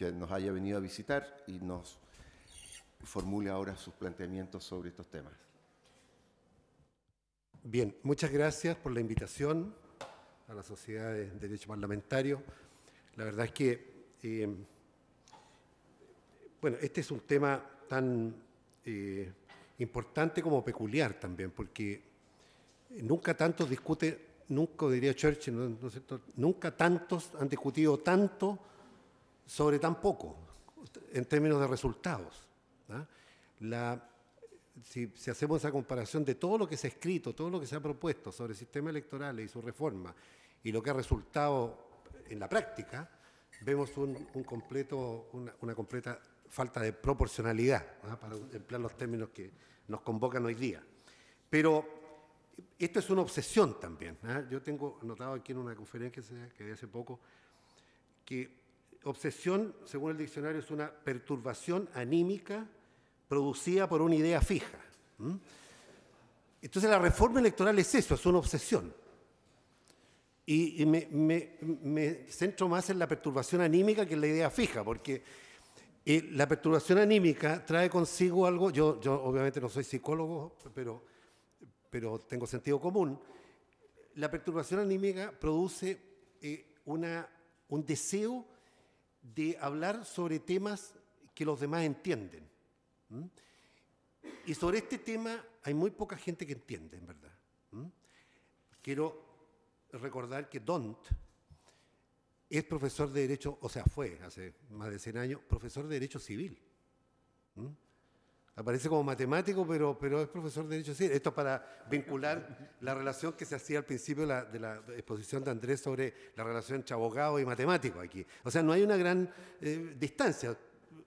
que nos haya venido a visitar y nos formule ahora sus planteamientos sobre estos temas. Bien, muchas gracias por la invitación a la Sociedad de Derecho Parlamentario. La verdad es que, eh, bueno, este es un tema tan eh, importante como peculiar también, porque nunca tantos discute, nunca diría Churchill, nunca tantos han discutido tanto sobre tan poco en términos de resultados. si, hacemos esa comparación de todo lo que se ha escrito, todo lo que se ha propuesto sobre el sistema electoral y su reforma y lo que ha resultado en la práctica, vemos una, completa falta de proporcionalidad, para emplear los términos que nos convocan hoy día. Pero esto es una obsesión también. Yo tengo anotado aquí en una conferencia que, se, hace poco que obsesión, según el diccionario, es una perturbación anímica producida por una idea fija. Entonces la reforma electoral es eso, es una obsesión. Y, me, centro más en la perturbación anímica que en la idea fija, porque eh, la perturbación anímica trae consigo algo, yo, yo obviamente no soy psicólogo, pero, pero tengo sentido común, la perturbación anímica produce eh, una, un deseo de hablar sobre temas que los demás entienden. Y sobre este tema hay muy poca gente que entiende, en verdad. Quiero recordar que Dont es profesor de Derecho, o sea, fue hace más de 100 años, profesor de Derecho Civil. Aparece como matemático, pero, es profesor de Derecho Civil. Esto para vincular la relación que se hacía al principio de la, exposición de Andrés sobre la relación entre abogado y matemático aquí. O sea, no hay una gran eh, distancia.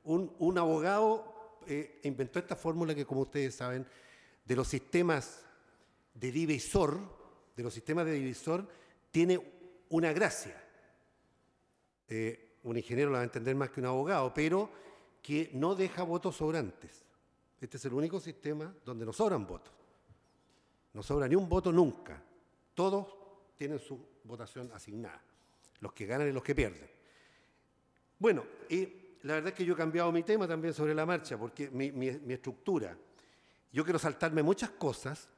Un, abogado eh, inventó esta fórmula que, como ustedes saben, de los sistemas de divisor, de los sistemas de divisor, tiene una gracia. Eh, un ingeniero la va a entender más que un abogado, pero que no deja votos sobrantes. Este es el único sistema donde no sobran votos. No sobra ni un voto nunca. Todos tienen su votación asignada, los que ganan y los que pierden. Bueno, y la verdad es que yo he cambiado mi tema también sobre la marcha, porque mi, estructura, yo quiero saltarme muchas cosas,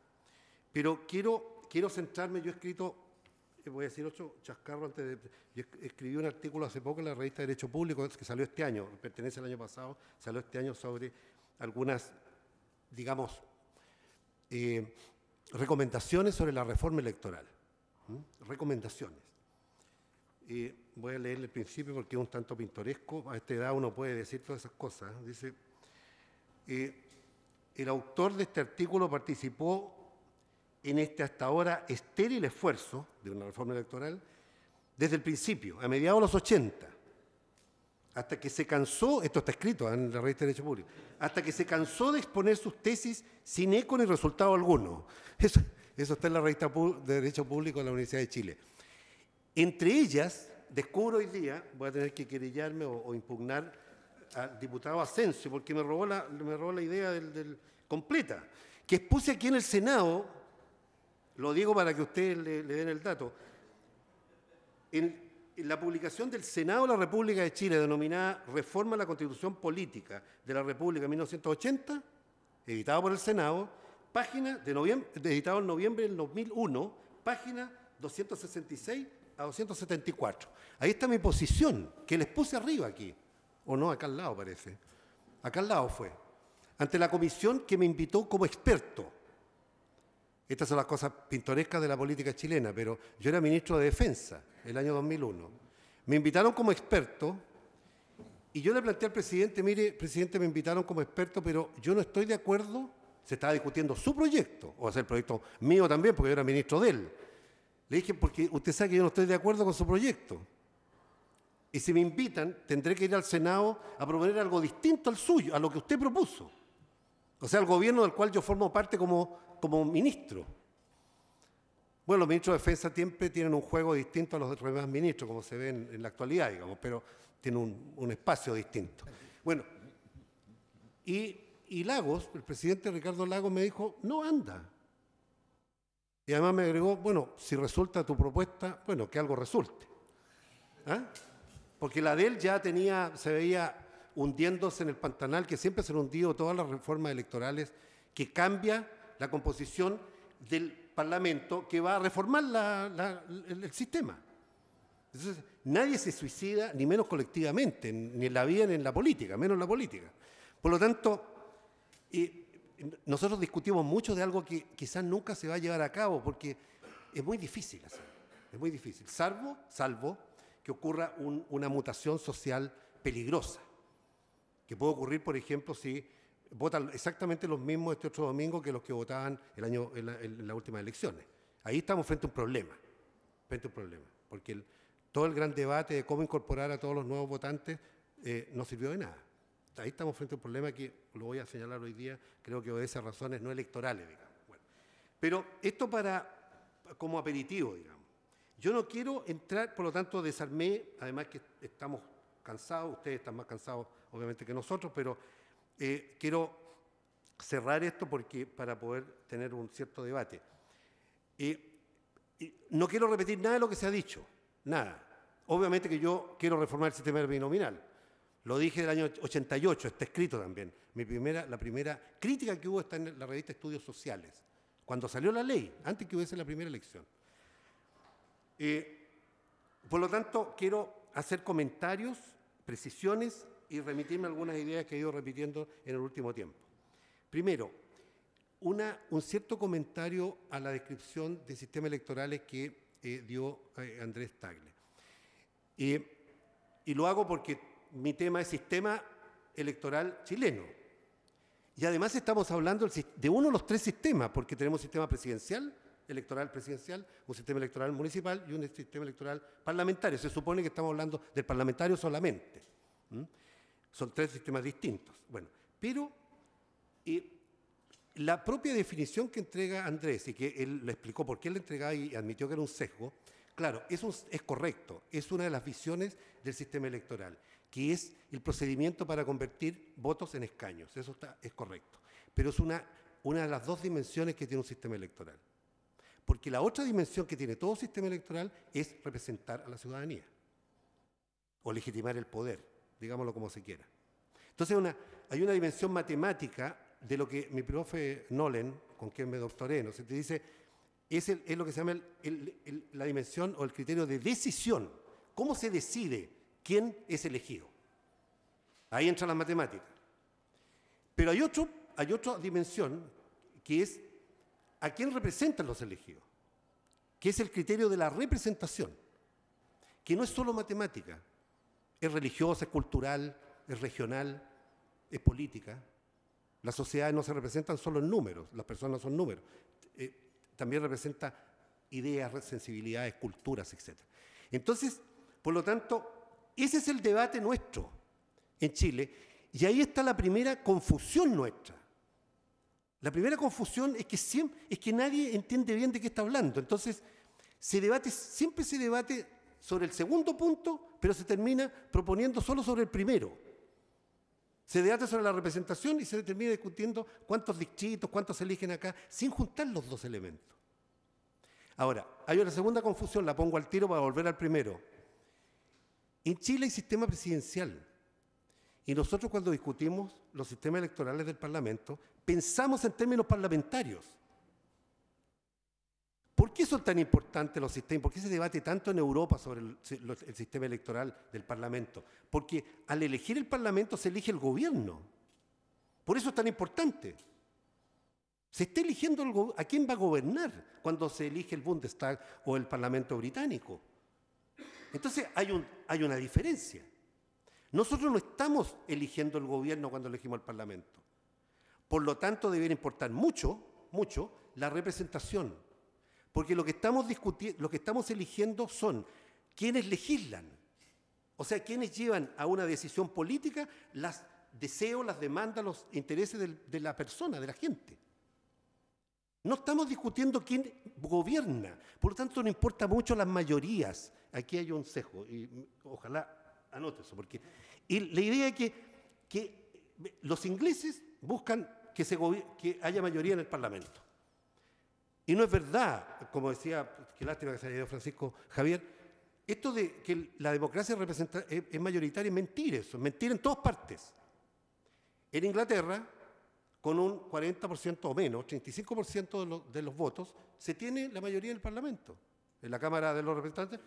pero quiero, quiero centrarme, yo he escrito, eh, voy a decir otro chascarro antes de... Yo escribí un artículo hace poco en la revista Derecho Público, que salió este año, pertenece al año pasado, salió este año sobre algunas, digamos, eh, recomendaciones sobre la reforma electoral. Recomendaciones. Eh, voy a leer el principio porque es un tanto pintoresco. A esta edad uno puede decir todas esas cosas. ¿eh? Dice, eh, el autor de este artículo participó en este hasta ahora estéril esfuerzo de una reforma electoral desde el principio, a mediados de los 80, hasta que se cansó, esto está escrito ¿eh? en la revista de Derecho Público, hasta que se cansó de exponer sus tesis sin eco ni resultado alguno. Eso, está en la revista de Derecho Público de la Universidad de Chile. Entre ellas, descubro hoy día, voy a tener que querellarme o, impugnar al diputado Asensio, porque me robó la, me robó la idea completa, que expuse aquí en el Senado, lo digo para que ustedes le, le den el dato, en, la publicación del Senado de la República de Chile, denominada Reforma a la Constitución Política de la República 1980, editada por el Senado, página de noviembre, editado en noviembre del 2001, página 266 a 274. Ahí está mi posición, que les puse arriba aquí, o no, acá al lado parece. Acá al lado fue. Ante la comisión que me invitó como experto estas son las cosas pintorescas de la política chilena, pero yo era ministro de Defensa el año 2001. Me invitaron como experto y yo le planteé al presidente, mire, presidente, me invitaron como experto, pero yo no estoy de acuerdo, se estaba discutiendo su proyecto, o hacer el proyecto mío también, porque yo era ministro de él. Le dije, porque usted sabe que yo no estoy de acuerdo con su proyecto. Y si me invitan, tendré que ir al Senado a proponer algo distinto al suyo, a lo que usted propuso. O sea, al gobierno del cual yo formo parte como como ministro. Bueno, los ministros de defensa siempre tienen un juego distinto a los demás ministros, como se ve en, la actualidad, digamos, pero tienen un, espacio distinto. Bueno, y, Lagos, el presidente Ricardo Lagos me dijo, no anda. Y además me agregó, bueno, si resulta tu propuesta, bueno, que algo resulte. ¿Ah? Porque la de él ya tenía, se veía hundiéndose en el pantanal que siempre se han hundido todas las reformas electorales, que cambia la composición del Parlamento que va a reformar el, sistema. Entonces, nadie se suicida, ni menos colectivamente, ni en la vida ni en la política, menos en la política. Por lo tanto, nosotros discutimos mucho de algo que quizás nunca se va a llevar a cabo, porque es muy difícil hacerlo, es muy difícil, salvo, salvo que ocurra una mutación social peligrosa, que puede ocurrir, por ejemplo, si votan exactamente los mismos este otro domingo que los que votaban el año, en, las últimas elecciones. Ahí estamos frente a un problema, frente a un problema, porque todo el gran debate de cómo incorporar a todos los nuevos votantes eh, no sirvió de nada. Ahí estamos frente a un problema que, lo voy a señalar hoy día, creo que obedece a razones no electorales, digamos. pero esto para, como aperitivo, digamos. Yo no quiero entrar, por lo tanto, desarmé, además que estamos cansados, ustedes están más cansados obviamente que nosotros, pero eh, quiero cerrar esto porque, para poder tener un cierto debate. Eh, no quiero repetir nada de lo que se ha dicho, nada. Obviamente que yo quiero reformar el sistema binominal. Lo dije el año 88, está escrito también. Mi primera, la primera crítica que hubo está en la revista Estudios Sociales, cuando salió la ley, antes que hubiese la primera elección. Eh, por lo tanto, quiero hacer comentarios, precisiones y remitirme algunas ideas que he ido repitiendo en el último tiempo. Primero, una, un cierto comentario a la descripción de sistemas electorales que eh, dio eh, Andrés Tagle. y lo hago porque mi tema es sistema electoral chileno. Y además estamos hablando de uno de los tres sistemas, porque tenemos sistema presidencial, electoral presidencial, un sistema electoral municipal y un sistema electoral parlamentario. Se supone que estamos hablando del parlamentario solamente. Son tres sistemas distintos. Bueno, pero eh, la propia definición que entrega Andrés y que él le explicó por qué él la entregaba y admitió que era un sesgo, claro, es, es correcto, es una de las visiones del sistema electoral, que es el procedimiento para convertir votos en escaños, eso es correcto, pero es una, una de las dos dimensiones que tiene un sistema electoral. Porque la otra dimensión que tiene todo sistema electoral es representar a la ciudadanía o legitimar el poder digámoslo como se quiera. Entonces hay una dimensión matemática de lo que mi profe Nolen, con quien me doctoré, ¿no? se te dice, es, lo que se llama la dimensión o el criterio de decisión. ¿Cómo se decide quién es elegido? Ahí entra la matemática. Pero hay, hay otra dimensión que es a quién representan los elegidos, que es el criterio de la representación, que no es solo matemática, es religiosa, es cultural, es regional, es política. Las sociedades no se representan solo en números, las personas son números. Eh, también representa ideas, sensibilidades, culturas, etc. Entonces, por lo tanto, ese es el debate nuestro en Chile. Y ahí está la primera confusión nuestra. La primera confusión es que, siempre, es que nadie entiende bien de qué está hablando. Entonces, se debate, siempre se debate sobre el segundo punto, pero se termina proponiendo solo sobre el primero. Se debate sobre la representación y se termina discutiendo cuántos distritos, cuántos se eligen acá, sin juntar los dos elementos. Ahora, hay una segunda confusión, la pongo al tiro para volver al primero. En Chile hay sistema presidencial. Y nosotros cuando discutimos los sistemas electorales del Parlamento, pensamos en términos parlamentarios. ¿Por qué son tan importantes los sistemas? ¿Por qué se debate tanto en Europa sobre el, sistema electoral del Parlamento? Porque al elegir el Parlamento se elige el gobierno. Por eso es tan importante. Se está eligiendo el a quién va a gobernar cuando se elige el Bundestag o el Parlamento británico. Entonces hay, una diferencia. Nosotros no estamos eligiendo el gobierno cuando elegimos el Parlamento. Por lo tanto, debe importar mucho, mucho, la representación porque lo que estamos discutiendo, lo que estamos eligiendo son quienes legislan. O sea, quienes llevan a una decisión política las deseos, las demandas, los intereses de la persona, de la gente. No estamos discutiendo quién gobierna. Por lo tanto, no importa mucho las mayorías. Aquí hay un sesgo, y ojalá anote eso, porque y la idea es que, los ingleses buscan que, se que haya mayoría en el Parlamento. Y no es verdad, como decía, qué lástima que se haya ido Francisco Javier, esto de que la democracia es mayoritaria es mentira, eso es mentira en todas partes. En Inglaterra, con un 40% o menos, 35% de los, de los votos, se tiene la mayoría en el Parlamento, en la Cámara de los Representantes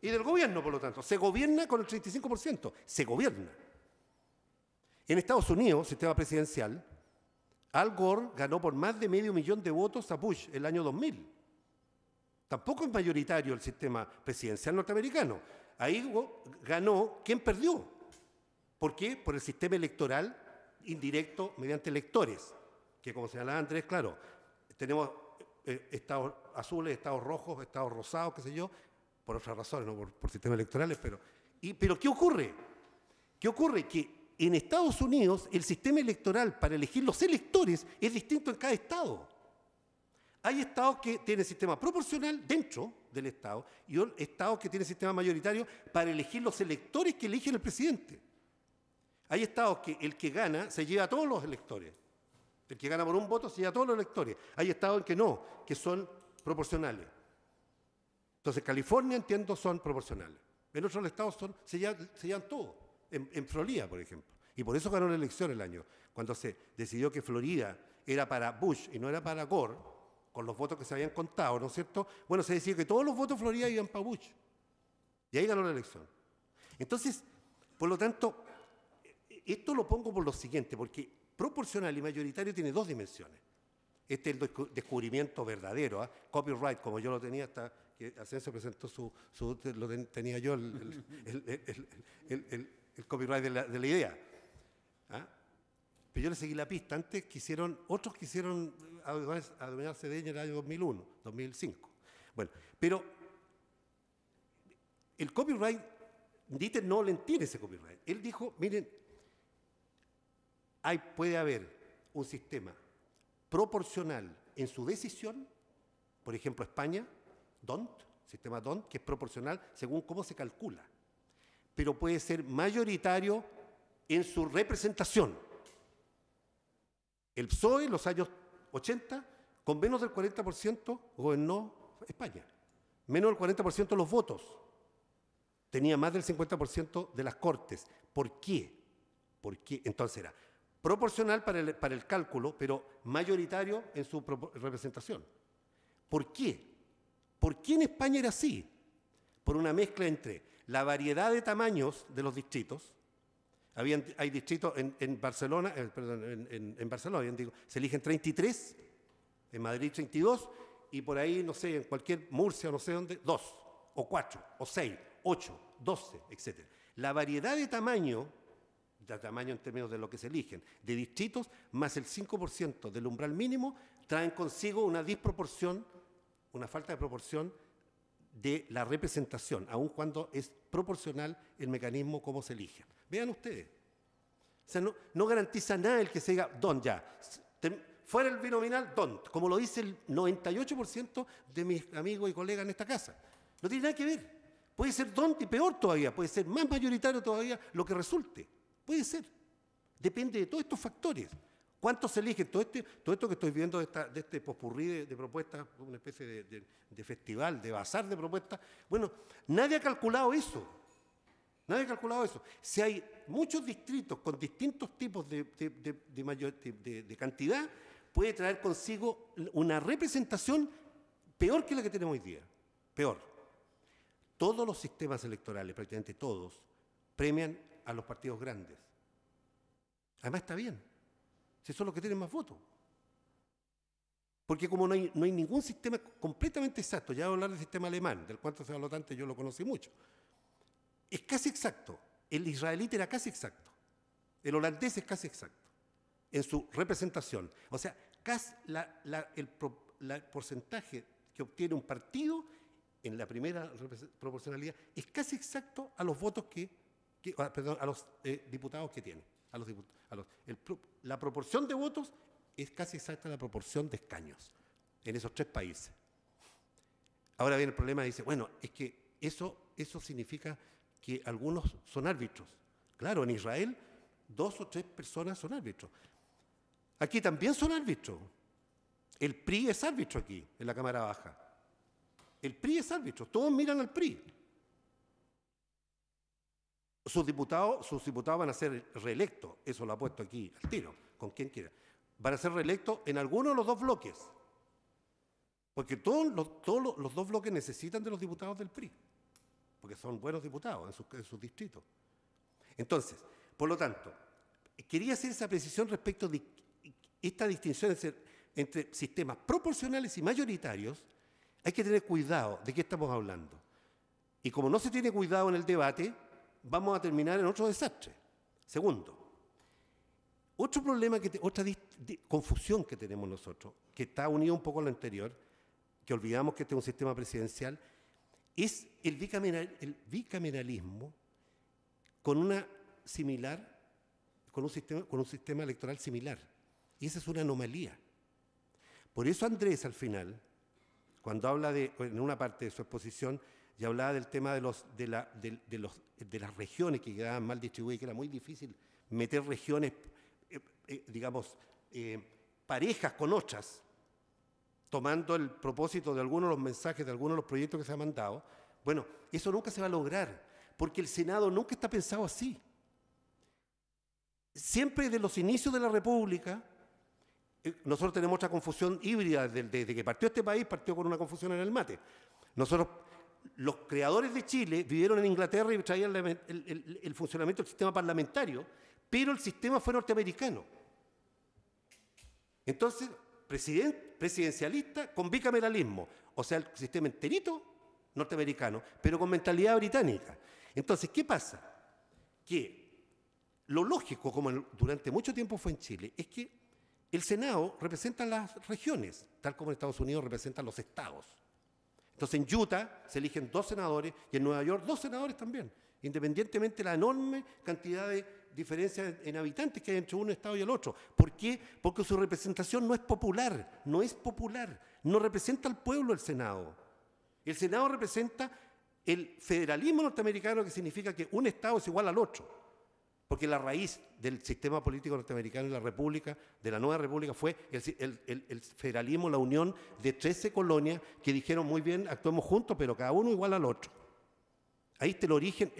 y del gobierno, por lo tanto. Se gobierna con el 35%, se gobierna. En Estados Unidos, sistema presidencial, al Gore ganó por más de medio millón de votos a Bush el año 2000. Tampoco es mayoritario el sistema presidencial norteamericano. Ahí ganó quien perdió. ¿Por qué? Por el sistema electoral indirecto mediante electores, que como señalaba Andrés, claro, tenemos eh, estados azules, estados rojos, estados rosados, qué sé yo, por otras razones, no por, sistema sistemas electorales, pero... Y, pero ¿qué ocurre? ¿Qué ocurre? Que en Estados Unidos el sistema electoral para elegir los electores es distinto en cada estado. Hay estados que tienen sistema proporcional dentro del estado y estados que tienen sistema mayoritario para elegir los electores que eligen el presidente. Hay estados que el que gana se lleva a todos los electores. El que gana por un voto se lleva a todos los electores. Hay estados en que no, que son proporcionales. Entonces, California, entiendo, son proporcionales. En otros estados se, llevan, se llevan todos en, Florida, por ejemplo. Y por eso ganó la elección el año, cuando se decidió que Florida era para Bush y no era para Gore, con los votos que se habían contado, ¿no es cierto? Bueno, se decidió que todos los votos de Florida iban para Bush. Y ahí ganó la elección. Entonces, por lo tanto, esto lo pongo por lo siguiente, porque proporcional y mayoritario tiene dos dimensiones. Este es el descubrimiento verdadero, ¿ah? copyright, como yo lo tenía hasta que Asensio presentó su, lo tenía yo el el copyright de la, idea. ¿ah? Pero yo le seguí la pista. Antes quisieron, otros quisieron adueñarse de ella en el año 2001, 2005. Bueno, pero el copyright, Dieter no le entiende ese copyright. Él dijo, miren, puede haber un sistema proporcional en su decisión, por ejemplo España, DONT, sistema DONT, que es proporcional según cómo se calcula pero puede ser mayoritario en su representación. El PSOE en los años 80, con menos del 40%, gobernó España. Menos del 40% de los votos. Tenía más del 50% de las cortes. ¿Por qué? entonces era proporcional para el cálculo, pero mayoritario en su representación. ¿Por qué? ¿Por qué en España era así? Por una mezcla entre la variedad de tamaños de los distritos. hay distritos en, Barcelona, eh, perdón, en, Barcelona, digo, se eligen 33, en Madrid 32, y por ahí, no sé, en cualquier Murcia, no sé dónde, dos, o cuatro, o seis, ocho, doce, etc. La variedad de tamaño, de tamaño en términos de lo que se eligen, de distritos, más el 5% del umbral mínimo, traen consigo una disproporción, una falta de proporción de la representación, aun cuando es proporcional el mecanismo como se elige. Vean ustedes. O sea, no, garantiza nada el que se diga don ya. fuera el binominal, don, como lo dice el 98% de mis amigos y colegas en esta casa. No tiene nada que ver. Puede ser don y peor todavía, puede ser más mayoritario todavía lo que resulte. Puede ser. Depende de todos estos factores. ¿Cuántos eligen? Este, todo, esto que estoy viendo de, este pospurrí de, propuestas, una especie de, festival, de bazar de propuestas, bueno, nadie ha calculado eso. Nadie ha calculado eso. Si hay muchos distritos con distintos tipos de cantidad, puede traer consigo una representación peor que la que tenemos hoy día. Peor. Todos los sistemas electorales, prácticamente todos, premian a los partidos grandes. Además está bien si son los que tienen más votos. Porque como no hay, ningún sistema completamente exacto, ya voy a hablar del sistema alemán, del cuánto se habló tanto, yo lo conocí mucho, es casi exacto. El israelita era casi exacto. El holandés es casi exacto en su representación. O sea, casi el, porcentaje que obtiene un partido en la primera proporcionalidad es casi exacto a los votos que, ah, perdón, a los eh, diputados que tiene la proporción de votos es casi exacta la proporción de escaños en esos tres países. Ahora viene el problema dice, bueno, es que eso, eso significa que algunos son árbitros. Claro, en Israel dos o tres personas son árbitros. Aquí también son árbitros. El PRI es árbitro aquí, en la Cámara Baja. El PRI es árbitro, todos miran al PRI. Sus diputados, sus diputados van a ser reelectos, eso lo ha puesto aquí al tiro, con quien quiera. Van a ser reelectos en alguno de los dos bloques, porque todos los, los dos bloques necesitan de los diputados del PRI, porque son buenos diputados en sus, en sus distritos. Entonces, por lo tanto, quería hacer esa precisión respecto de esta distinción entre sistemas proporcionales y mayoritarios, hay que tener cuidado de qué estamos hablando. Y como no se tiene cuidado en el debate, vamos a terminar en otro desastre. Segundo, otro problema, que otra confusión que tenemos nosotros, que está unido un poco a lo anterior, que olvidamos que este es un sistema presidencial, es el, bicameralismo con una similar, con un, sistema, con un sistema electoral similar. Y esa es una anomalía. Por eso Andrés al final, cuando habla de, en una parte de su exposición, y hablaba del tema de, los, de, los, de las regiones que quedaban mal distribuidas, que era muy difícil meter regiones, eh, eh, digamos, eh, parejas con otras, tomando el propósito de algunos de los mensajes, de algunos de los proyectos que se han mandado. Bueno, eso nunca se va a lograr, porque el Senado nunca está pensado así. Siempre desde los inicios de la República, nosotros tenemos esta confusión híbrida desde, que partió este país, partió con una confusión en el mate. Nosotros los creadores de Chile vivieron en Inglaterra y traían el, funcionamiento del sistema parlamentario, pero el sistema fue norteamericano. Entonces, presidencialista con bicameralismo, o sea, el sistema enterito norteamericano, pero con mentalidad británica. Entonces, ¿qué pasa? Que lo lógico, como durante mucho tiempo fue en Chile, es que el Senado representa las regiones, tal como en Estados Unidos representan los estados. Entonces en Utah se eligen dos senadores y en Nueva York dos senadores también, independientemente de la enorme cantidad de diferencias en habitantes que hay entre un estado y el otro. ¿Por qué? Porque su representación no es popular, no es popular, no representa al pueblo el Senado. El Senado representa el federalismo norteamericano que significa que un estado es igual al otro. Porque la raíz del sistema político norteamericano y la República, de la nueva República, fue el, federalismo, la unión de 13 colonias que dijeron muy bien, actuemos juntos, pero cada uno igual al otro. Ahí está el origen,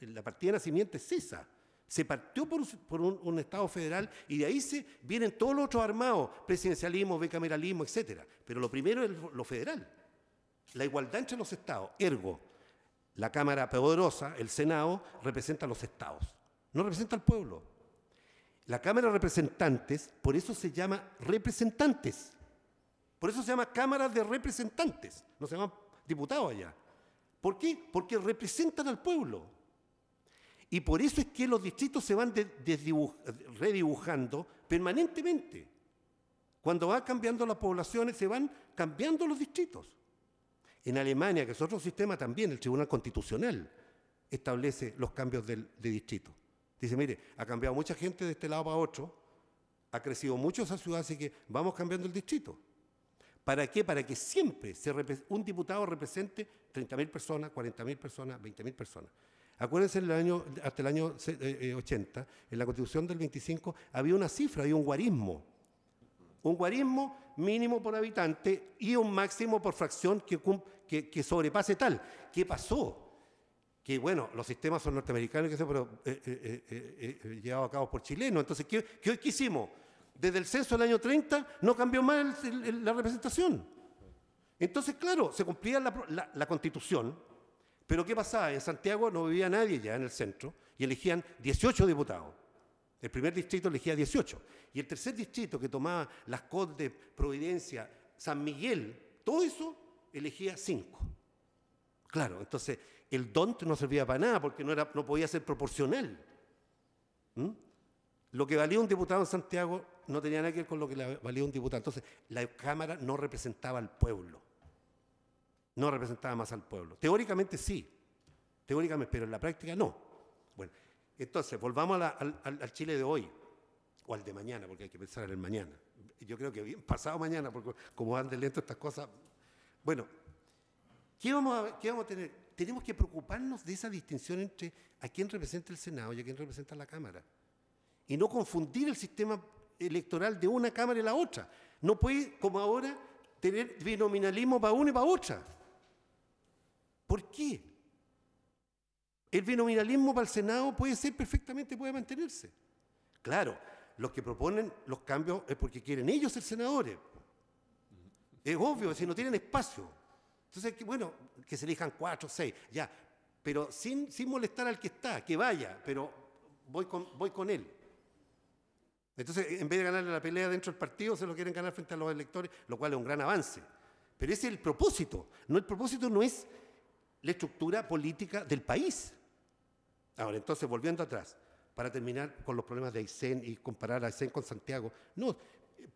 la partida de nacimiento es esa. Se partió por, un, Estado federal y de ahí se vienen todos los otros armados, presidencialismo, bicameralismo, etc. Pero lo primero es lo federal, la igualdad entre los Estados. Ergo, la Cámara Poderosa, el Senado, representa a los estados, no representa al pueblo. La Cámara de Representantes, por eso se llama representantes. Por eso se llama Cámara de Representantes, no se llaman diputados allá. ¿Por qué? Porque representan al pueblo. Y por eso es que los distritos se van redibujando permanentemente. Cuando va cambiando las poblaciones, se van cambiando los distritos. En Alemania, que es otro sistema también, el Tribunal Constitucional establece los cambios del, de distrito. Dice, mire, ha cambiado mucha gente de este lado para otro, ha crecido mucho esa ciudad, así que vamos cambiando el distrito. ¿Para qué? Para que siempre un diputado represente 30.000 personas, 40.000 personas, 20.000 personas. Acuérdense, hasta el año 80, eh, eh, en la Constitución del 25, había una cifra, había un guarismo. Un guarismo mínimo por habitante y un máximo por fracción que, que, sobrepase tal. ¿Qué pasó? que bueno, los sistemas son norteamericanos que se eh, eh, eh, eh, llevados a cabo por chilenos. Entonces, ¿qué, qué, ¿qué, hicimos? Desde el censo del año 30 no cambió más la representación. Entonces, claro, se cumplía la, constitución, pero ¿qué pasaba? En Santiago no vivía nadie ya en el centro y elegían 18 diputados. El primer distrito elegía 18. Y el tercer distrito que tomaba las de Providencia, San Miguel, todo eso, elegía 5. Claro, entonces el don no servía para nada porque no, era, no podía ser proporcional. ¿Mm? Lo que valía un diputado en Santiago no tenía nada que ver con lo que valía un diputado. Entonces, la Cámara no representaba al pueblo. No representaba más al pueblo. Teóricamente sí, teóricamente, pero en la práctica no. Entonces, volvamos al, Chile de hoy, o al de mañana, porque hay que pensar en el mañana. Yo creo que pasado mañana, porque como van de lento estas cosas. Bueno, ¿qué vamos a, qué vamos a tener? Tenemos que preocuparnos de esa distinción entre a quién representa el Senado y a quién representa la Cámara. Y no confundir el sistema electoral de una Cámara y la otra. No puede, como ahora, tener binominalismo para una y para otra. ¿Por qué? El binominalismo para el Senado puede ser perfectamente, puede mantenerse. Claro, los que proponen los cambios es porque quieren ellos ser senadores. Es obvio, si no tienen espacio. Entonces, bueno, que se elijan cuatro, seis, ya. Pero sin, sin molestar al que está, que vaya, pero voy con, voy con él. Entonces, en vez de ganarle la pelea dentro del partido, se lo quieren ganar frente a los electores, lo cual es un gran avance. Pero ese es el propósito. No, el propósito no es la estructura política del país. Ahora, entonces, volviendo atrás, para terminar con los problemas de Aysén y comparar a Aysén con Santiago, no,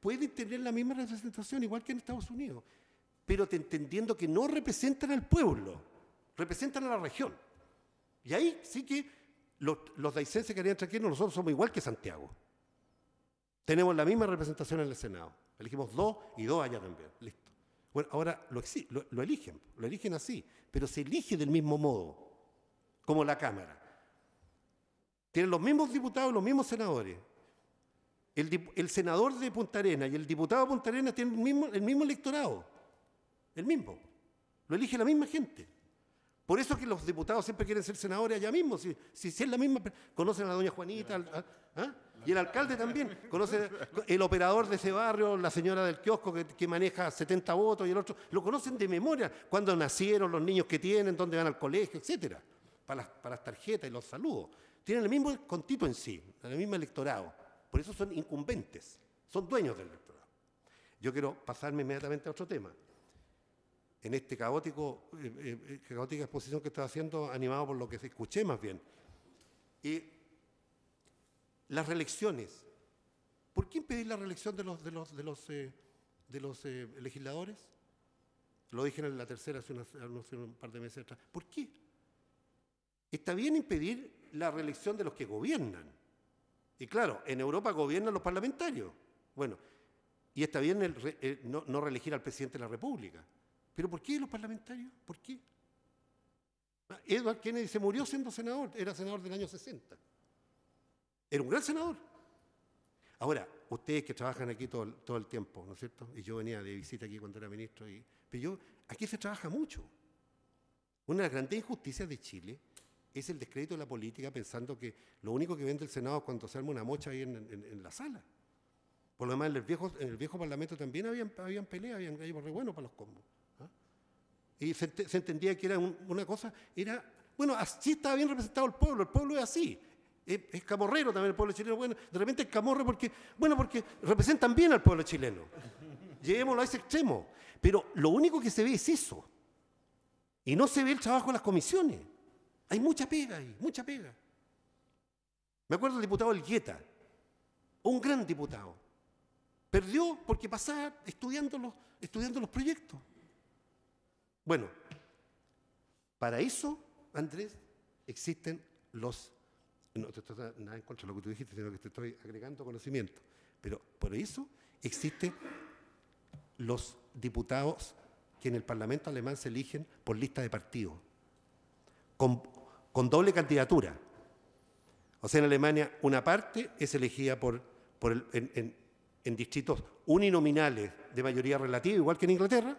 pueden tener la misma representación igual que en Estados Unidos, pero entendiendo que no representan al pueblo, representan a la región. Y ahí sí que los, de Aysén se quedarían tranquilos, nosotros somos igual que Santiago. Tenemos la misma representación en el Senado. Elegimos dos y dos allá también. Listo. Bueno, ahora lo, eligen, lo eligen así, pero se elige del mismo modo, como la Cámara. Tienen los mismos diputados y los mismos senadores. El, senador de Punta Arenas y el diputado de Punta Arenas tienen el mismo, electorado. El mismo. Lo elige la misma gente. Por eso que los diputados siempre quieren ser senadores allá mismo, si, si, es la misma, conocen a la doña Juanita, ¿ah? y el alcalde también, conocen el operador de ese barrio, la señora del kiosco que, maneja 70 votos y el otro, lo conocen de memoria, cuándo nacieron, los niños que tienen, dónde van al colegio, etcétera, para las tarjetas y los saludos tienen el mismo en sí, el mismo electorado. Por eso son incumbentes, son dueños del electorado. Yo quiero pasarme inmediatamente a otro tema. En esta caótico, eh, eh, eh, caótica exposición que estaba haciendo, animado por lo que escuché más bien. Y las reelecciones. ¿Por qué impedir la reelección de los, legisladores? Lo dije en la tercera hace un par de meses atrás. ¿Por qué? Está bien impedir la reelección de los que gobiernan. Y claro, en Europa gobiernan los parlamentarios. Bueno, y está bien el no, reelegir al presidente de la República. Pero ¿por qué los parlamentarios? ¿Por qué? Ah, Edward Kennedy se murió siendo senador, era senador del año 60. Era un gran senador. Ahora, ustedes que trabajan aquí todo, el tiempo, ¿no es cierto? Y yo venía de visita aquí cuando era ministro, y, pero yo, aquí se trabaja mucho. Una de las grandes injusticias de Chile es el descrédito de la política pensando que lo único que vende el Senado es cuando se arma una mocha ahí en, la sala. Por lo demás, en el viejo, en el viejo Parlamento también habían, habían peleas, habían gallos para los combos. ¿ah? Y se, entendía que era una cosa, era, bueno, así estaba bien representado el pueblo, el pueblo es así. Es, camorrero también el pueblo chileno, bueno, de repente es camorre porque, bueno, porque representan bien al pueblo chileno. Llevémoslo a ese extremo. Pero lo único que se ve es eso. Y no se ve el trabajo de las comisiones. Hay mucha pega ahí, mucha pega. Me acuerdo del diputado Elgueta, un gran diputado. Perdió porque pasaba estudiando los, estudiando los proyectos. Bueno, para eso, Andrés, existen los... No, te nada en contra de lo que tú dijiste, sino que te estoy agregando conocimiento. Pero por eso existen los diputados que en el Parlamento alemán se eligen por lista de partido, con con doble candidatura. O sea, en Alemania una parte es elegida por, por en, distritos uninominales de mayoría relativa, igual que en Inglaterra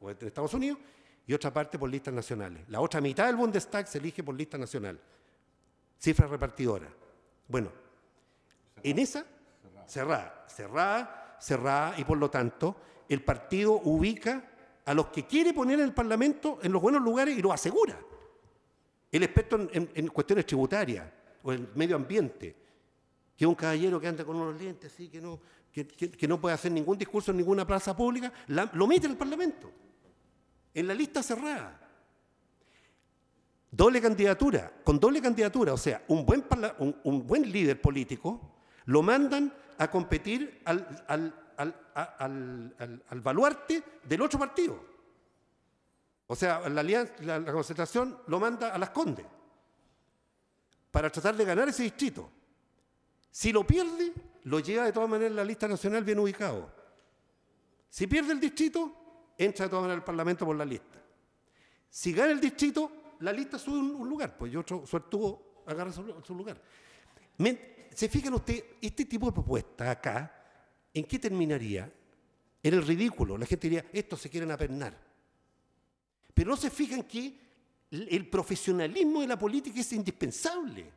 o en Estados Unidos, y otra parte por listas nacionales. La otra mitad del Bundestag se elige por lista nacional. Cifra repartidora. Bueno, en esa, cerrada, cerrada, cerrada, y por lo tanto el partido ubica a los que quiere poner en el Parlamento en los buenos lugares y lo asegura. El experto en, cuestiones tributarias o en medio ambiente, que es un caballero que anda con unos lentes, sí, que, no, no puede hacer ningún discurso en ninguna plaza pública, lo mete en el Parlamento, en la lista cerrada. Doble candidatura, con doble candidatura, o sea, un buen, un, buen líder político, lo mandan a competir al baluarte del otro partido. O sea, la, concentración lo manda a las Condes para tratar de ganar ese distrito. Si lo pierde, lo lleva de todas maneras la lista nacional bien ubicado. Si pierde el distrito, entra de todas maneras al Parlamento por la lista. Si gana el distrito, la lista sube un, un lugar, pues yo otro suertudo agarra su, lugar. ¿Se fijan ustedes, este tipo de propuesta acá, en qué terminaría? Era el ridículo. La gente diría, estos se quieren apernar. Pero no se fijan que el profesionalismo de la política es indispensable.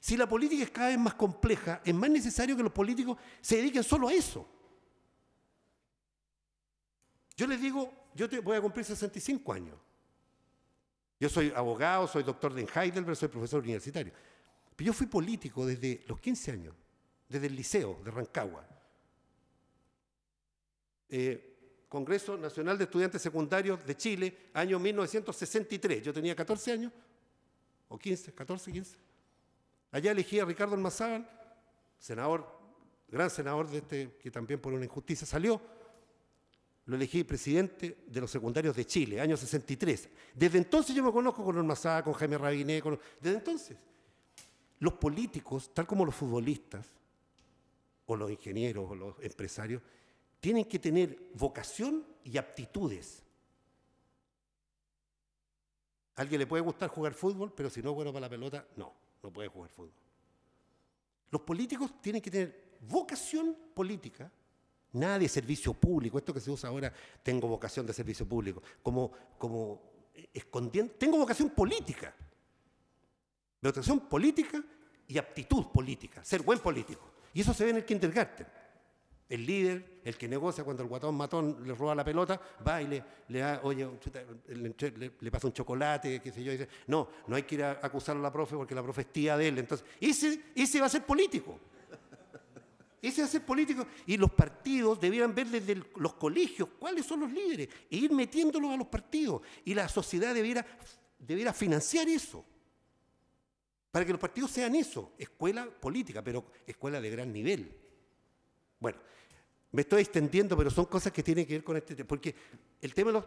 Si la política es cada vez más compleja, es más necesario que los políticos se dediquen solo a eso. Yo les digo, yo voy a cumplir 65 años. Yo soy abogado, soy doctor de Heidelberg, soy profesor universitario. Pero yo fui político desde los 15 años, desde el liceo de Rancagua. Eh, Congreso Nacional de Estudiantes Secundarios de Chile, año 1963. Yo tenía 14 años, o 15, 14, 15. Allá elegí a Ricardo Almazábal, senador, gran senador de este, que también por una injusticia salió. Lo elegí presidente de los secundarios de Chile, año 63. Desde entonces yo me conozco con Almazábal, con Jaime Rabiné, desde entonces. Los políticos, tal como los futbolistas, o los ingenieros, o los empresarios, tienen que tener vocación y aptitudes. A alguien le puede gustar jugar fútbol, pero si no es bueno para la pelota, no, no puede jugar fútbol. Los políticos tienen que tener vocación política, nada de servicio público, esto que se usa ahora, tengo vocación de servicio público, como, como escondiendo, tengo vocación política, vocación política y aptitud política, ser buen político. Y eso se ve en el kindergarten. El líder, el que negocia cuando el guatón matón le roba la pelota, va y le, oye, le, pasa un chocolate, qué sé yo, dice, no, no hay que ir a acusar a la profe porque la profe es de él. Entonces, ese, ese va a ser político. Ese va a ser político. Y los partidos debieran ver desde los colegios cuáles son los líderes e ir metiéndolos a los partidos. Y la sociedad debiera, debiera financiar eso para que los partidos sean eso, escuela política, pero escuela de gran nivel. Bueno, me estoy extendiendo, pero son cosas que tienen que ver con este tema. Porque el tema de los.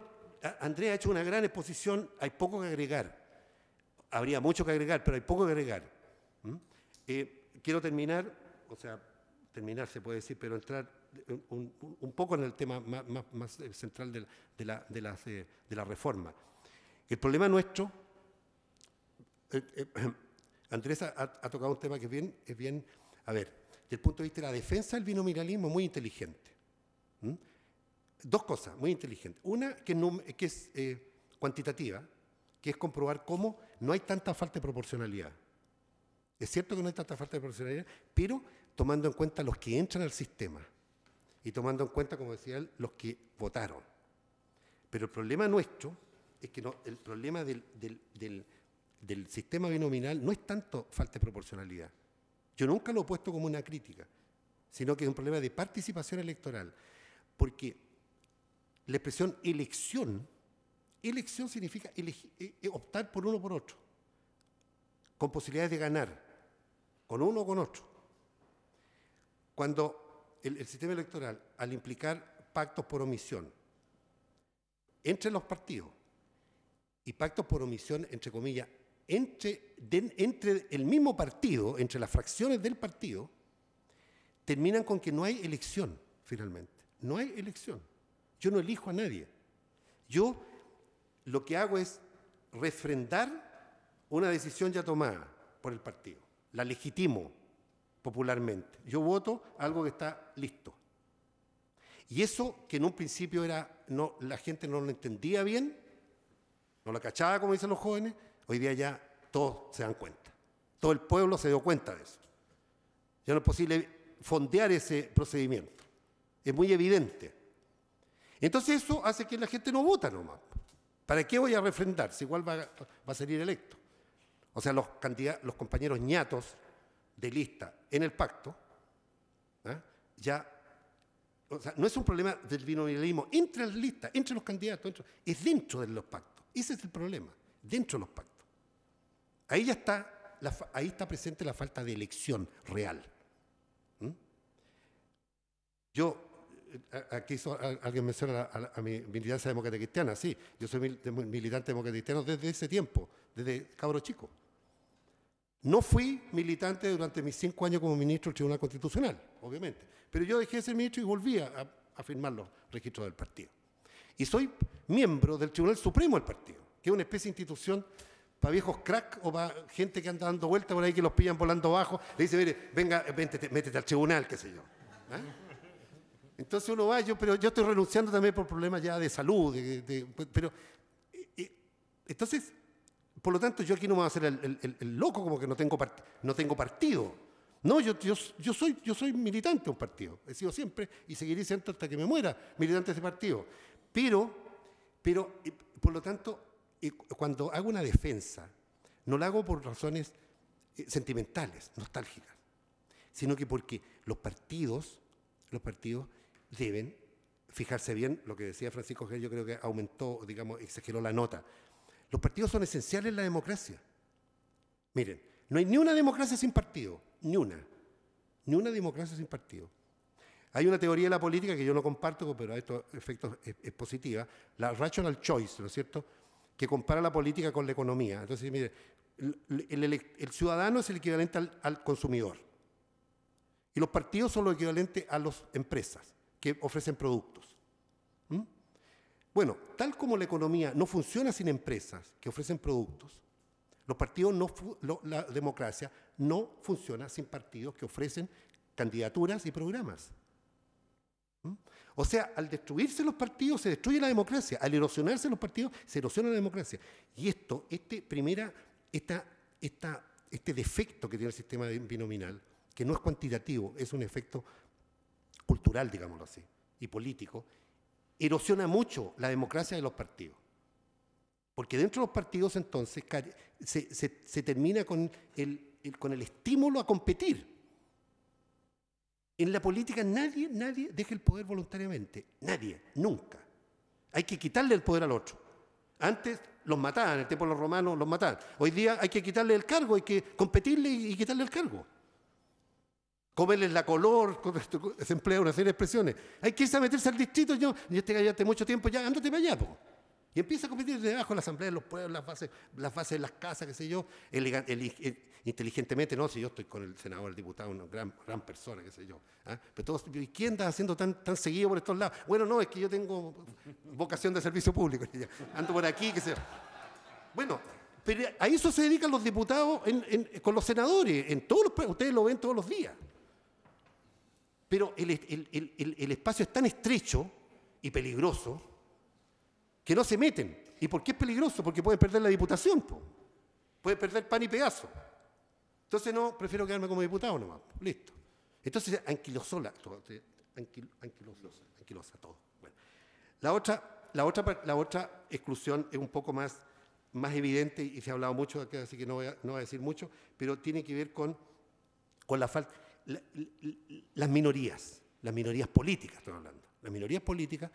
Andrea ha hecho una gran exposición, hay poco que agregar. Habría mucho que agregar, pero hay poco que agregar. ¿Mm? Eh, quiero terminar, o sea, terminar se puede decir, pero entrar un, poco en el tema más, central de la, reforma. El problema nuestro, eh, eh, Andrés ha, tocado un tema que es bien, es bien, a ver, desde el punto de vista de la defensa del binominalismo muy inteligente. ¿Mm? Dos cosas muy inteligentes. Una que, es eh, cuantitativa, que es comprobar cómo no hay tanta falta de proporcionalidad. Es cierto que no hay tanta falta de proporcionalidad, pero tomando en cuenta los que entran al sistema y tomando en cuenta, como decía él, los que votaron. Pero el problema nuestro es que el problema del, del sistema binominal no es tanto falta de proporcionalidad. Yo nunca lo he puesto como una crítica, sino que es un problema de participación electoral, porque la expresión elección, elección significa eh, eh, optar por uno o por otro, con posibilidades de ganar, con uno o con otro. Cuando el, el sistema electoral, al implicar pactos por omisión entre los partidos y pactos por omisión, entre comillas, entre, el mismo partido, entre las fracciones del partido, terminan con que no hay elección, finalmente. No hay elección. Yo no elijo a nadie. Yo lo que hago es refrendar una decisión ya tomada por el partido. La legitimo popularmente. Yo voto algo que está listo. Y eso que en un principio era no, la gente no lo entendía bien, no lo cachaba como dicen los jóvenes, Hoy día ya todos se dan cuenta. Todo el pueblo se dio cuenta de eso. Ya no es posible fondear ese procedimiento. Es muy evidente. Entonces eso hace que la gente no vota nomás. ¿Para qué voy a refrendar si igual va, a salir electo? O sea, los, compañeros ñatos de lista en el pacto, ¿ah? ya, o sea, no es un problema del binomialismo entre las listas, entre los candidatos, es dentro de los pactos. Ese es el problema, dentro de los pactos. Ahí ya está, ahí está presente la falta de elección real. ¿Mm? Yo, eh, aquí alguien menciona a, mi militancia democrática cristiana, sí, yo soy militante demócrata cristiano desde ese tiempo, desde cabro chico. No fui militante durante mis cinco años como ministro del Tribunal Constitucional, obviamente, pero yo dejé de ser ministro y volví a, a firmar los registros del partido. Y soy miembro del Tribunal Supremo del partido, que es una especie de institución para viejos crack o para gente que anda dando vueltas por ahí que los pillan volando abajo. le dice, mire, venga, métete, al tribunal, qué sé yo. ¿ah? Entonces uno va, yo, pero yo estoy renunciando también por problemas ya de salud, pero eh, eh, entonces, por lo tanto, yo aquí no me voy a hacer el, loco como que no tengo, no tengo partido. No, yo, soy, yo soy militante de un partido, he sido siempre y seguiré siendo hasta que me muera militante de ese partido. Pero, pero eh, por lo tanto, y cuando hago una defensa, no la hago por razones eh, sentimentales, nostálgicas, sino que porque los partidos, los partidos deben fijarse bien, lo que decía Francisco Gel, yo creo que aumentó, digamos, exageró la nota. Los partidos son esenciales en la democracia. Miren, no hay ni una democracia sin partido, ni una, ni una democracia sin partido. Hay una teoría de la política que yo no comparto, pero a estos efectos es positiva, la rational choice, ¿no es cierto? que compara la política con la economía. Entonces, mire, el, ciudadano es el equivalente al, consumidor. Y los partidos son lo equivalente a las empresas que ofrecen productos. ¿Mm? Bueno, tal como la economía no funciona sin empresas que ofrecen productos, los partidos no, la democracia no funciona sin partidos que ofrecen candidaturas y programas. ¿Mm? O sea, al destruirse los partidos se destruye la democracia, al erosionarse los partidos se erosiona la democracia. Y esto, este primera, esta, esta, este defecto que tiene el sistema binominal, que no es cuantitativo, es un efecto cultural, digámoslo así, y político, erosiona mucho la democracia de los partidos. Porque dentro de los partidos entonces se, se, termina con con el estímulo a competir en la política nadie, nadie deja el poder voluntariamente. Nadie, nunca. Hay que quitarle el poder al otro. Antes los mataban, en el tiempo de los romanos los mataban. Hoy día hay que quitarle el cargo, hay que competirle y, quitarle el cargo. Comerles la color, se emplea una serie de expresiones. Hay que irse a meterse al distrito, yo, y este callaste mucho tiempo, ya ándate para allá, po. Y empieza a competir debajo de la asamblea de los pueblos, las bases, de las casas, qué sé yo, eh, inteligentemente, no, si yo estoy con el senador, el diputado, una gran, gran persona, qué sé yo. ¿ah? Pero todos, ¿y quién está haciendo tan, tan seguido por estos lados? Bueno, no, es que yo tengo vocación de servicio público, ando por aquí, qué sé yo. Bueno, pero a eso se dedican los diputados con los senadores, en todos los, ustedes lo ven todos los días. Pero el, el espacio es tan estrecho y peligroso que no se meten. ¿Y por qué es peligroso? Porque pueden perder la diputación, pueden perder pan y pedazo. Entonces, no, prefiero quedarme como diputado nomás, listo. Entonces, anquilosola, anquilosa, todo. La, otra, la, otra, la otra exclusión es un poco más, más evidente y se ha hablado mucho así que no voy, a, decir mucho, pero tiene que ver con, con la falta, las minorías, las minorías políticas, estamos hablando. Las minorías políticas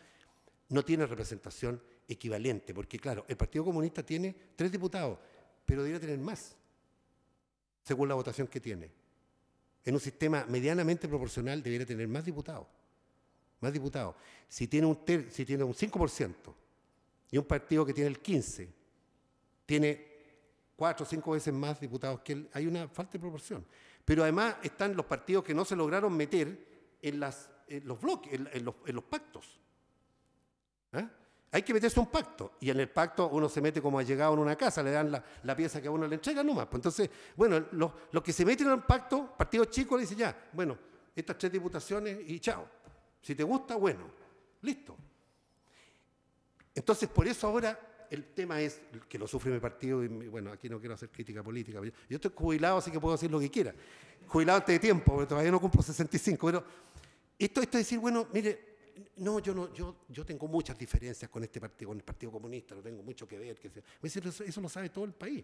no tienen representación equivalente, porque claro, el Partido Comunista tiene tres diputados, pero debería tener más, según la votación que tiene. En un sistema medianamente proporcional debería tener más diputados, más diputados. Si tiene un, 5% y un partido que tiene el 15%, tiene cuatro o cinco veces más diputados que él, hay una falta de proporción. Pero además están los partidos que no se lograron meter en, los bloques, en, los, en los, pactos. ¿Ah? Hay que meterse un pacto. Y en el pacto uno se mete como ha llegado en una casa, le dan la, pieza que a uno le entrega nomás. más. Pues entonces, bueno, los, que se meten en el pacto, partido chico, le dicen ya, bueno, estas tres diputaciones y chao. Si te gusta, bueno, listo. Entonces, por eso ahora el tema es que lo sufre mi partido, y bueno, aquí no quiero hacer crítica política. Yo estoy jubilado, así que puedo decir lo que quiera. Jubilado antes de tiempo, porque todavía no cumplo 65. Pero esto es decir, bueno, mire, no, yo no, yo, yo tengo muchas diferencias con este partido, con el Partido Comunista, no tengo mucho que ver. Que pues Eso, lo sabe todo el país.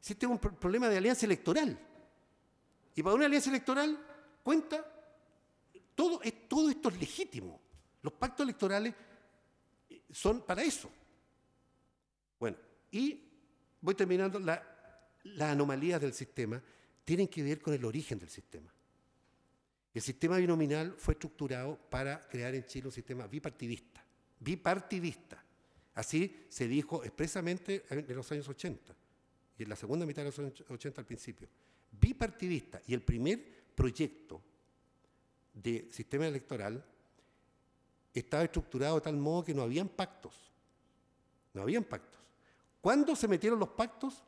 Si este es un problema de alianza electoral. Y para una alianza electoral cuenta, todo, todo esto es legítimo. Los pactos electorales eh, son para eso. Bueno, y voy terminando, la, las anomalías del sistema tienen que ver con el origen del sistema. El sistema binominal fue estructurado para crear en Chile un sistema bipartidista, bipartidista. Así se dijo expresamente en los años 80 y en la segunda mitad de los años 80 al principio. Bipartidista. Y el primer proyecto de sistema electoral estaba estructurado de tal modo que no habían pactos. No habían pactos. ¿Cuándo se metieron los pactos?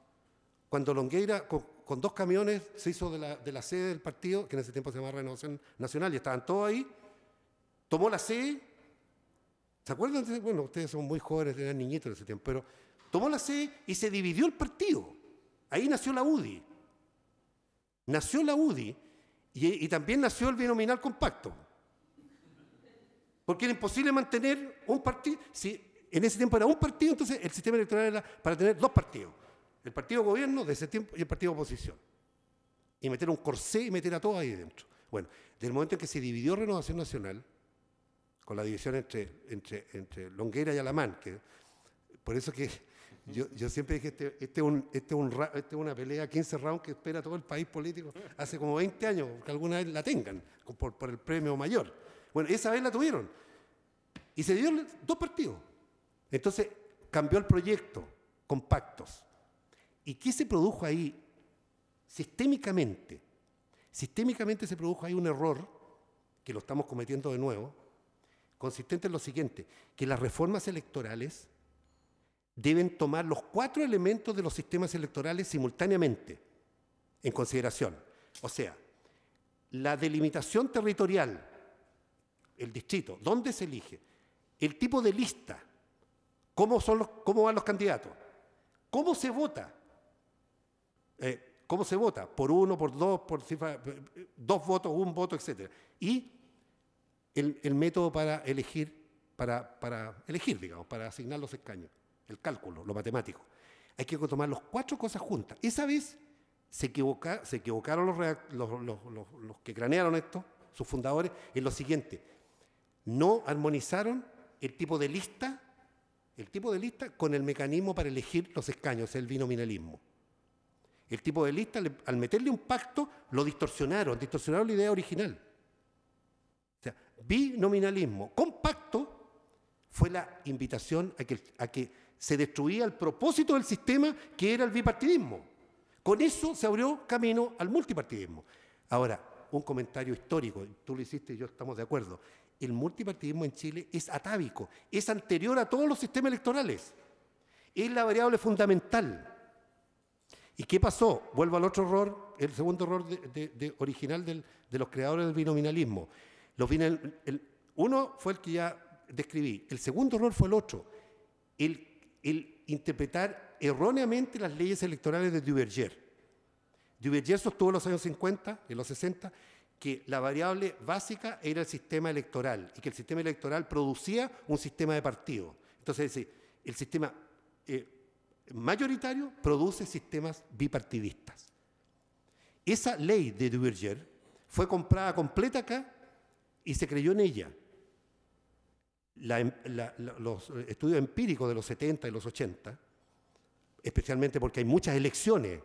Cuando Longueira con dos camiones se hizo de la, sede del partido, que en ese tiempo se llamaba Renovación Nacional, y estaban todos ahí, tomó la sede, ¿se acuerdan? Bueno, ustedes son muy jóvenes, eran niñitos en ese tiempo, pero tomó la sede y se dividió el partido. Ahí nació la UDI. Nació la UDI y también nació el binominal compacto. Porque era imposible mantener un partido, si en ese tiempo era un partido, entonces el sistema electoral era para tener dos partidos el partido gobierno de ese tiempo y el partido oposición. Y meter un corsé y meter a todos ahí dentro. Bueno, desde el momento en que se dividió Renovación Nacional, con la división entre, entre, y Alamán, que por eso que yo, siempre dije, este, este, un, este este es una pelea 15 rounds que espera todo el país político hace como 20 años, que alguna vez la tengan, por, el premio mayor. Bueno, esa vez la tuvieron. Y se dieron dos partidos. Entonces cambió el proyecto, con pactos ¿Y qué se produjo ahí sistémicamente? Sistémicamente se produjo ahí un error, que lo estamos cometiendo de nuevo, consistente en lo siguiente, que las reformas electorales deben tomar los cuatro elementos de los sistemas electorales simultáneamente en consideración. O sea, la delimitación territorial, el distrito, dónde se elige, el tipo de lista, cómo, son cómo van los candidatos, cómo se vota, ¿Cómo se vota? Por uno, por dos, por cifra, dos votos, un voto, etc. Y el, método para elegir, para, para elegir, digamos, para asignar los escaños, el cálculo, lo matemático. Hay que tomar las cuatro cosas juntas. Esa vez se, equivocaron los, que cranearon esto, sus fundadores, en lo siguiente. No armonizaron el tipo de lista el tipo de lista con el mecanismo para elegir los escaños, el binominalismo. El tipo de lista, al meterle un pacto, lo distorsionaron, distorsionaron la idea original. O sea, binominalismo con pacto fue la invitación a que, se destruía el propósito del sistema que era el bipartidismo. Con eso se abrió camino al multipartidismo. Ahora, un comentario histórico, tú lo hiciste y yo estamos de acuerdo. El multipartidismo en Chile es atávico, es anterior a todos los sistemas electorales. Es la variable fundamental. ¿Y qué pasó? Vuelvo al otro error, el segundo error original de los creadores del binominalismo. uno fue el que ya describí, el segundo error fue el otro, el, interpretar erróneamente las leyes electorales de Duverger. Duverger sostuvo en los años 50, en los 60, que la variable básica era el sistema electoral y que el sistema electoral producía un sistema de partido. Entonces, el sistema eh, mayoritario produce sistemas bipartidistas. Esa ley de Duverger fue comprada completa acá y se creyó en ella. Em, los estudios empíricos de los 70 y los 80, especialmente porque hay muchas elecciones,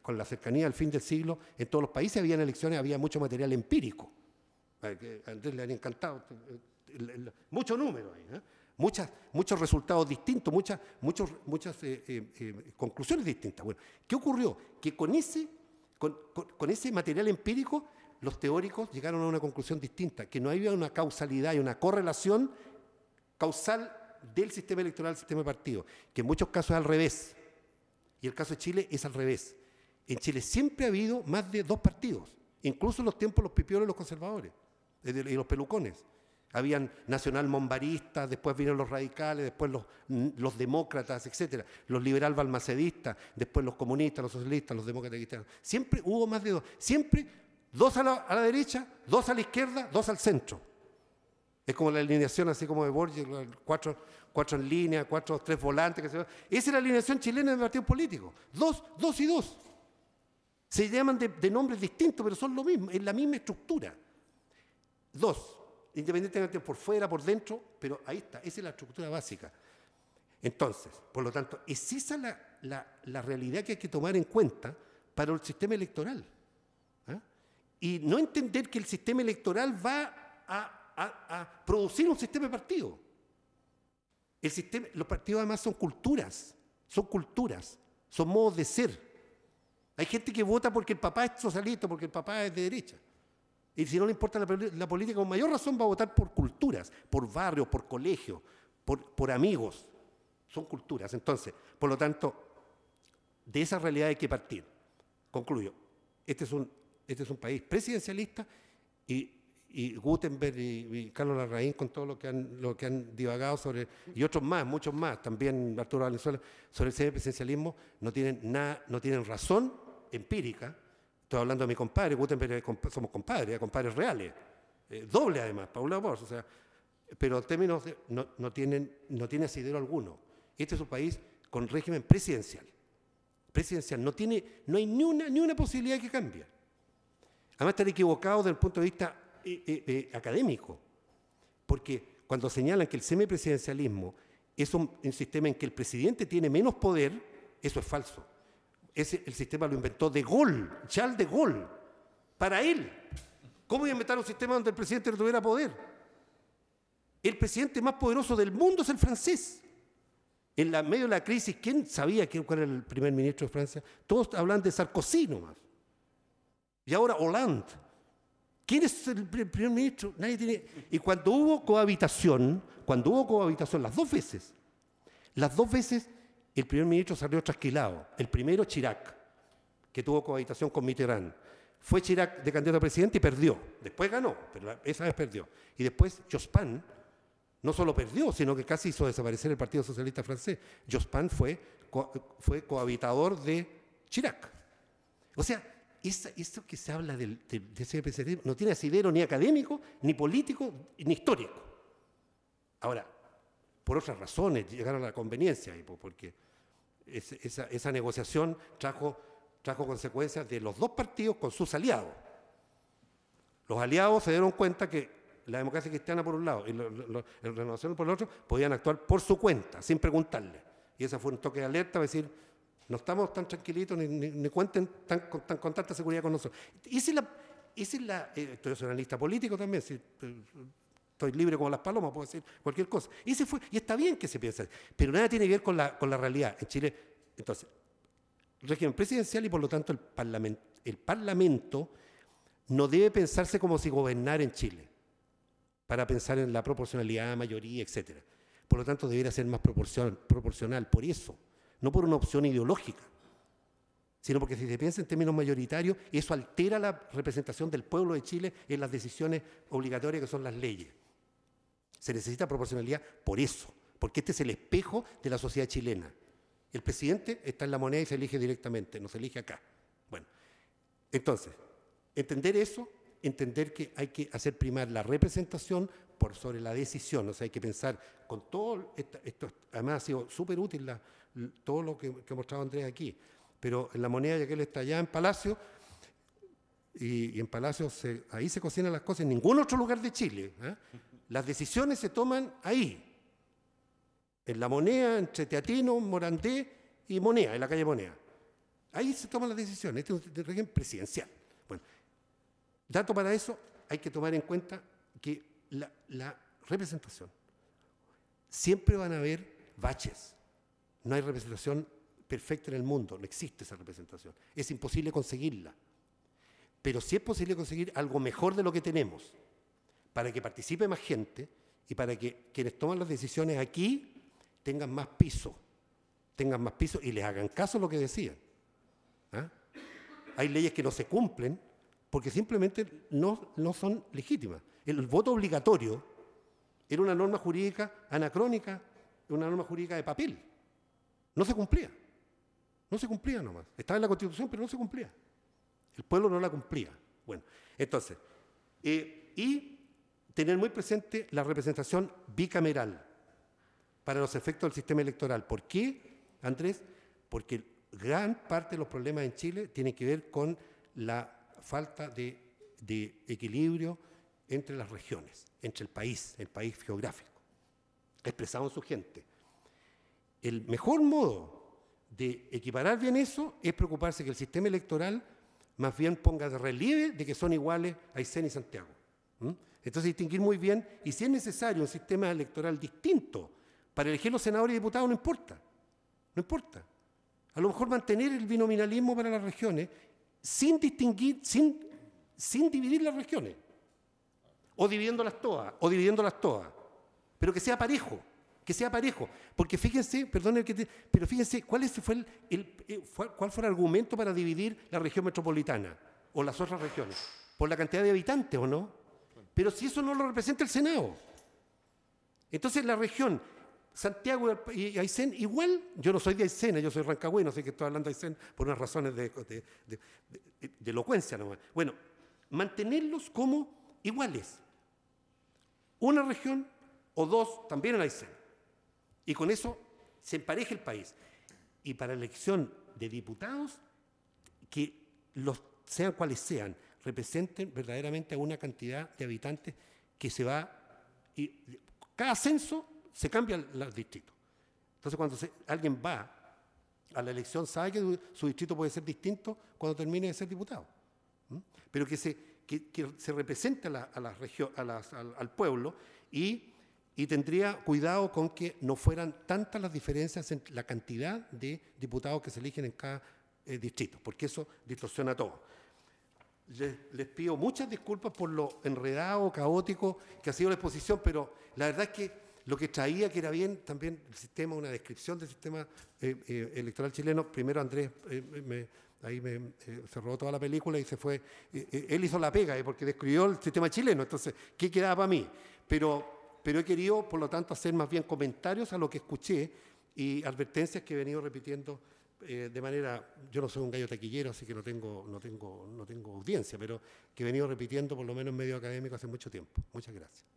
con la cercanía al fin del siglo, en todos los países habían elecciones, había mucho material empírico. A Andrés le han encantado, eh, mucho número ahí. ¿eh? muchas, muchos resultados distintos, muchas, muchas muchas eh, eh, eh, conclusiones distintas. Bueno, ¿qué ocurrió? Que con ese, con, ese material empírico los teóricos llegaron a una conclusión distinta, que no había una causalidad y una correlación causal del sistema electoral al sistema de partido, que en muchos casos es al revés. Y el caso de Chile es al revés. En Chile siempre ha habido más de dos partidos, incluso en los tiempos de los pipiolos y los conservadores, y los pelucones. Habían nacional mombaristas, después vinieron los radicales, después los, mm, los demócratas, etcétera, los liberal balmacedistas, después los comunistas, los socialistas, los demócratas cristianos. Siempre hubo más de dos. Siempre dos a la, derecha, dos a la izquierda, dos al centro. Es como la alineación así como de Borges, cuatro, cuatro en línea, cuatro, tres volantes. Que Esa es la alineación chilena del partido político. Dos, dos y dos. Se llaman de, de nombres distintos, pero son lo mismo, es la misma estructura. Dos, independientemente por fuera, por dentro, pero ahí está, esa es la estructura básica. Entonces, por lo tanto, es esa la, la, realidad que hay que tomar en cuenta para el sistema electoral. ¿ah? Y no entender que el sistema electoral va a, producir un sistema de partido. El sistema, los partidos además son culturas, son culturas, son modos de ser. Hay gente que vota porque el papá es socialista, porque el papá es de derecha. Y si no le importa la, política, con mayor razón va a votar por culturas, por barrios, por colegios, por, amigos. Son culturas. Entonces, por lo tanto, de esa realidad hay que partir. Concluyo. Este es un, este es un país presidencialista y, Gutenberg y, Carlos Larraín con todo lo que han, lo que han divagado sobre, y otros más, muchos más, también Arturo Valenzuela, sobre el presidencialismo no tienen, nada, no tienen razón empírica Estoy hablando de mi compadre, Gutenberg, somos compadres, eh, compadres reales. Eh, doble además, Paula Borges. O sea, pero en términos no, tienen, no tiene asidero alguno. Este es un país con régimen presidencial. Presidencial. No, tiene, no hay ni una, ni una posibilidad que cambie. Además están equivocados desde el punto de vista eh, académico. Porque cuando señalan que el semipresidencialismo es un sistema en que el presidente tiene menos poder, eso es falso el sistema lo inventó De Gaulle, Charles De Gaulle, para él. ¿Cómo inventar un sistema donde el presidente no tuviera poder? El presidente más poderoso del mundo es el francés. En la, medio de la crisis, ¿quién sabía quién, cuál era el primer ministro de Francia? Todos hablan de Sarkozy nomás. Y ahora Hollande. ¿Quién es el primer ministro? Nadie tiene. Y cuando hubo cohabitación, cuando hubo cohabitación, las dos veces, las dos veces el primer ministro salió trasquilado. El primero, Chirac, que tuvo cohabitación con Mitterrand. Fue Chirac de candidato a presidente y perdió. Después ganó, pero esa vez perdió. Y después Jospin no solo perdió, sino que casi hizo desaparecer el Partido Socialista francés. Jospin fue, cohabitador de Chirac. O sea, esto que se habla del, del, no tiene asidero ni académico, ni político, ni histórico. Ahora, por otras razones llegaron a la conveniencia, porque esa, negociación trajo, trajo consecuencias de los dos partidos con sus aliados. Los aliados se dieron cuenta que la democracia cristiana por un lado y la renovación por el otro podían actuar por su cuenta, sin preguntarle. Y ese fue un toque de alerta, decir, no estamos tan tranquilitos ni, cuenten tan, con, tanta seguridad con nosotros. Y si la, la eh, analista político también, si, eh, Estoy libre como las palomas, puedo decir cualquier cosa. Y, se fue, y está bien que se piense, pero nada tiene que ver con la, con la realidad. En Chile, entonces, régimen presidencial y por lo tanto el, Parlamento no debe pensarse como si gobernara en Chile, para pensar en la proporcionalidad, mayoría, etcétera. Por lo tanto, debería ser más proporcional, proporcional por eso, no por una opción ideológica, sino porque si se piensa en términos mayoritarios, eso altera la representación del pueblo de Chile en las decisiones obligatorias que son las leyes. Se necesita proporcionalidad por eso, porque este es el espejo de la sociedad chilena. El presidente está en la moneda y se elige directamente, no se elige acá. Bueno, entonces, entender eso, entender que hay que hacer primar la representación por sobre la decisión, o sea, hay que pensar con todo, esto, además ha sido súper útil todo lo que, ha mostrado Andrés aquí, pero en la moneda ya que él está allá en Palacio, y, en Palacio ahí se cocinan las cosas, en ningún otro lugar de Chile. ¿eh? Las decisiones se toman ahí, en la moneda, entre Teatino, Morandé y Monea, en la calle Monea. Ahí se toman las decisiones, este es un régimen presidencial. Bueno, dato para eso, hay que tomar en cuenta que la, la representación, siempre van a haber baches, no hay representación perfecta en el mundo, no existe esa representación, es imposible conseguirla, pero sí es posible conseguir algo mejor de lo que tenemos para que participe más gente y para que quienes toman las decisiones aquí tengan más piso, tengan más piso y les hagan caso lo que decían. ¿ah? Hay leyes que no se cumplen porque simplemente no, no son legítimas. El voto obligatorio era una norma jurídica anacrónica, una norma jurídica de papel. No se cumplía. No se cumplía nomás. Estaba en la Constitución, pero no se cumplía. El pueblo no la cumplía. Bueno, entonces, eh, y tener muy presente la representación bicameral para los efectos del sistema electoral. ¿Por qué, Andrés? Porque gran parte de los problemas en Chile tienen que ver con la falta de, equilibrio entre las regiones, entre el país, el país geográfico, expresado en su gente. El mejor modo de equiparar bien eso es preocuparse que el sistema electoral más bien ponga de relieve de que son iguales Aysén y Santiago. Entonces, distinguir muy bien, y si es necesario un sistema electoral distinto para elegir los senadores y diputados, no importa. No importa. A lo mejor mantener el binominalismo para las regiones sin distinguir, sin, sin dividir las regiones. O dividiéndolas todas, o dividiéndolas todas. Pero que sea parejo, que sea parejo. Porque fíjense, perdón, pero fíjense cuál fue el, eh, cuál fue el argumento para dividir la región metropolitana o las otras regiones. Por la cantidad de habitantes, ¿o no? Pero si eso no lo representa el Senado. Entonces la región, Santiago y Aysén, igual, yo no soy de Aysén, yo soy no sé que estoy hablando de Aysén por unas razones de, elocuencia nomás. Bueno, mantenerlos como iguales. Una región o dos también en Aysén. Y con eso se empareja el país. Y para la elección de diputados, que los sean cuales sean, representen verdaderamente a una cantidad de habitantes que se va, y cada censo se cambia los distritos. Entonces cuando alguien va a la elección sabe que su distrito puede ser distinto cuando termine de ser diputado, pero que se, que, represente a las, al, pueblo y, tendría cuidado con que no fueran tantas las diferencias en la cantidad de diputados que se eligen en cada eh, distrito, porque eso distorsiona todo. Les, pido muchas disculpas por lo enredado, caótico que ha sido la exposición, pero la verdad es que lo que traía, que era bien también el sistema, una descripción del sistema eh, eh, electoral chileno, primero Andrés eh, ahí me cerró toda la película y se fue, él hizo la pega, porque describió el sistema chileno, entonces, ¿qué quedaba para mí? Pero, pero he querido, por lo tanto, hacer más bien comentarios a lo que escuché y advertencias que he venido repitiendo eh, de manera, yo no soy un gallo taquillero, así que no tengo, no tengo audiencia, pero que he venido repitiendo por lo menos en medio académico hace mucho tiempo. Muchas gracias.